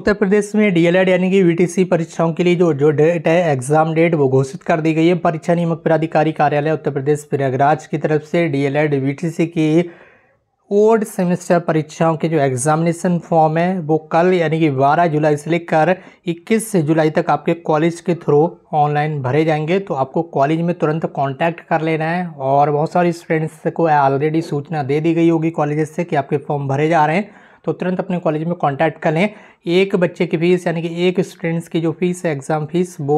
उत्तर प्रदेश में डीएलएड यानी कि वीटीसी परीक्षाओं के लिए जो जो डेट है एग्जाम डेट वो घोषित कर दी गई है परीक्षा नियमक प्राधिकारी कार्यालय उत्तर प्रदेश प्रयागराज की तरफ से डीएलएड वीटीसी की ओल्ड सेमेस्टर परीक्षाओं के जो एग्जामिनेशन फॉर्म है वो कल यानी कि 12 जुलाई से लेकर 21 जुलाई तक आपके कॉलेज के थ्रू ऑनलाइन भरे जाएंगे तो आपको कॉलेज में तुरंत कांटेक्ट कर लेना है और बहुत सारे स्टूडेंट्स को ऑलरेडी सूचना दे दी गई होगी कॉलेज से कि आपके फॉर्म भरे जा रहे हैं तो तुरंत अपने कॉलेज में कॉन्टैक्ट कर लें एक बच्चे की फ़ीस यानी कि एक स्टूडेंट्स की जो फ़ीस है एग्ज़ाम फ़ीस वो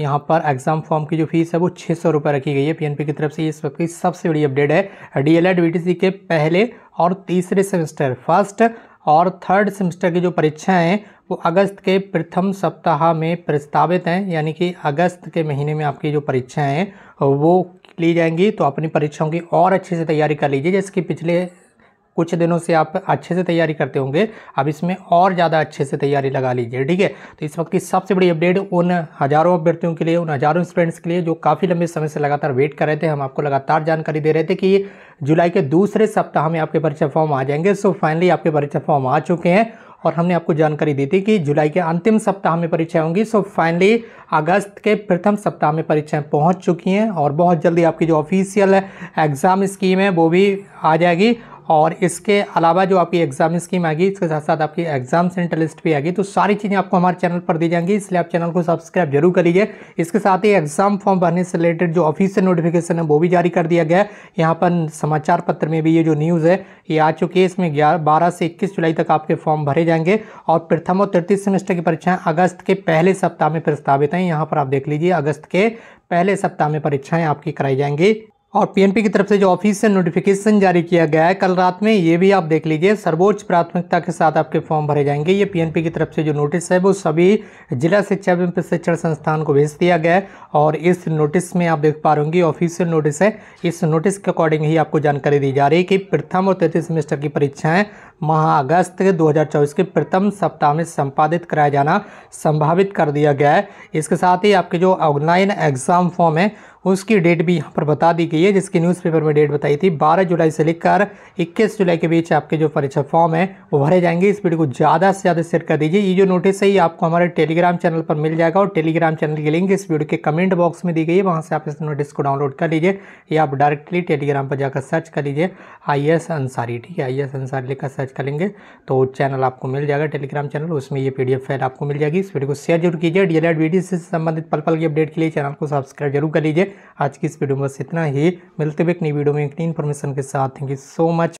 यहाँ पर एग्ज़ाम फॉर्म की जो फीस है वो छः सौ रुपये रखी गई है पीएनपी की तरफ से इस वक्त की सबसे बड़ी अपडेट है डीएलएड सी के पहले और तीसरे सेमेस्टर फर्स्ट और थर्ड सेमेस्टर की जो परीक्षाएं हैं वो अगस्त के प्रथम सप्ताह में प्रस्तावित हैं यानी कि अगस्त के महीने में आपकी जो परीक्षाएँ हैं वो ली जाएंगी तो अपनी परीक्षाओं की और अच्छे से तैयारी कर लीजिए जैसे कि पिछले कुछ दिनों से आप अच्छे से तैयारी करते होंगे अब इसमें और ज़्यादा अच्छे से तैयारी लगा लीजिए ठीक है तो इस वक्त की सबसे बड़ी अपडेट उन हज़ारों अभ्यर्थियों के लिए उन हज़ारों स्टूडेंट्स के लिए जो काफ़ी लंबे समय से लगातार वेट कर रहे थे हम आपको लगातार जानकारी दे रहे थे कि जुलाई के दूसरे सप्ताह में आपके परीक्षा फॉर्म आ जाएंगे सो फाइनली आपके परीक्षा फॉर्म आ चुके हैं और हमने आपको जानकारी दी थी कि जुलाई के अंतिम सप्ताह में परीक्षाएं होंगी सो फाइनली अगस्त के प्रथम सप्ताह में परीक्षाएं पहुंच चुकी हैं और बहुत जल्दी आपकी जो ऑफिशियल एग्ज़ाम स्कीम है वो भी आ जाएगी और इसके अलावा जो आपकी एग्जाम स्कीम आएगी इसके साथ साथ आपकी एग्जाम सेंटर लिस्ट भी आएगी तो सारी चीज़ें आपको हमारे चैनल पर दी जाएंगी इसलिए आप चैनल को सब्सक्राइब जरूर कर लीजिए इसके साथ ही एग्जाम फॉर्म भरने से रिलेटेड जो ऑफिशियल नोटिफिकेशन है वो भी जारी कर दिया गया है यहाँ पर समाचार पत्र में भी ये जो न्यूज़ है ये आ चुकी है इसमें ग्यारह बारह से इक्कीस जुलाई तक आपके फॉर्म भरे जाएंगे और प्रथम और तृतीय सेमेस्टर की परीक्षाएं अगस्त के पहले सप्ताह में प्रस्तावित हैं यहाँ पर आप देख लीजिए अगस्त के पहले सप्ताह में परीक्षाएं आपकी कराई जाएंगी और पीएनपी की तरफ से जो ऑफिस से नोटिफिकेशन जारी किया गया है कल रात में ये भी आप देख लीजिए सर्वोच्च प्राथमिकता के साथ आपके फॉर्म भरे जाएंगे ये पीएनपी की तरफ से जो नोटिस है वो सभी जिला शिक्षा एवं प्रशिक्षण संस्थान को भेज दिया गया है और इस नोटिस में आप देख पा रहे ऑफिशियल नोटिस है इस नोटिस के अकॉर्डिंग ही आपको जानकारी दी जा रही है कि प्रथम और तृतीय सेमेस्टर की परीक्षाएँ माह अगस्त 2024 के प्रथम सप्ताह में संपादित कराया जाना संभावित कर दिया गया है इसके साथ ही आपके जो ऑनलाइन एग्ज़ाम फॉर्म है उसकी डेट भी यहाँ पर बता दी गई है जिसकी न्यूज़पेपर में डेट बताई थी 12 जुलाई से लेकर 21 जुलाई के बीच आपके जो परीक्षा फॉर्म है वो भरे जाएंगे इस वीडियो को ज़्यादा से ज़्यादा शेयर कर दीजिए ये जो नोटिस है ये आपको हमारे टेलीग्राम चैनल पर मिल जाएगा और टेलीग्राम चैनल की लिंक इस वीडियो के कमेंट बॉक्स में दी गई है वहाँ से आप इस नोटिस को डाउनलोड कर लीजिए या आप डायरेक्टली टेलीग्राम पर जाकर सर्च कर लीजिए आई एस अंसारी ठीक है आई एस अंसारी लिखा सर्च सर्च कर लेंगे तो चैनल आपको मिल जाएगा टेलीग्राम चैनल उसमें ये पी फाइल आपको मिल जाएगी इस वीडियो को शेयर जरूर कीजिए डी एल वीडियो से संबंधित पल पल की अपडेट के लिए चैनल को सब्सक्राइब जरूर कर लीजिए आज की इस वीडियो में बस इतना ही मिलते हुए एक नई वीडियो में एक नई इन्फॉर्मेशन के साथ थैंक यू सो मच